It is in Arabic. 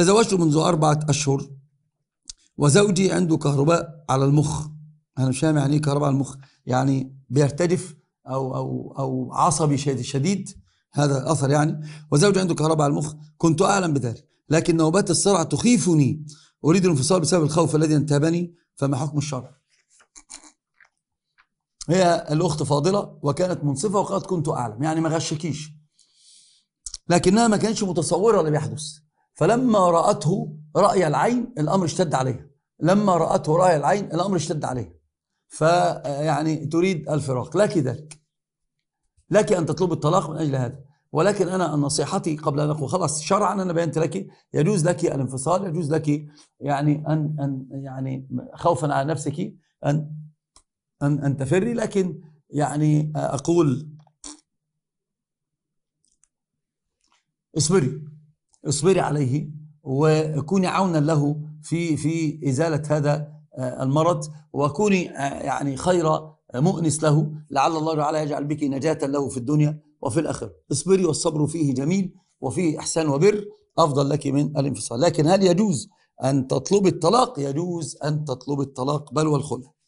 تزوجت منذ أربعة أشهر وزوجي عنده كهرباء على المخ أنا مش فاهم يعني إيه كهرباء على المخ يعني بيرتجف أو أو أو عصبي شديد هذا أثر يعني وزوجي عنده كهرباء على المخ كنت أعلم بذلك لكن نوبات الصرع تخيفني أريد الانفصال بسبب الخوف الذي انتابني فما حكم الشرع هي الأخت فاضلة وكانت منصفة وقالت كنت أعلم يعني ما غشكيش لكنها ما كانتش متصورة اللي بيحدث فلما رأته رأي العين الأمر اشتد عليها لما رأته رأي العين الأمر اشتد عليها فيعني تريد الفراق لك ذلك لك أن تطلب الطلاق من أجل هذا ولكن أنا نصيحتي قبل أن أقول خلاص شرعا أنا بينت لك يجوز لك الانفصال يجوز لك يعني أن أن يعني خوفا على نفسك أن أن أن تفري لكن يعني أقول اصبري اصبري عليه وكوني عونا له في في ازاله هذا آه، المرض وكوني آه، يعني خير مؤنس له لعل الله تعالى يجعل بك نجاة له في الدنيا وفي الآخرة اصبري والصبر فيه جميل وفيه إحسان وبر أفضل لك من الانفصال لكن هل يجوز أن تطلب الطلاق يجوز أن تطلب الطلاق بل والخلع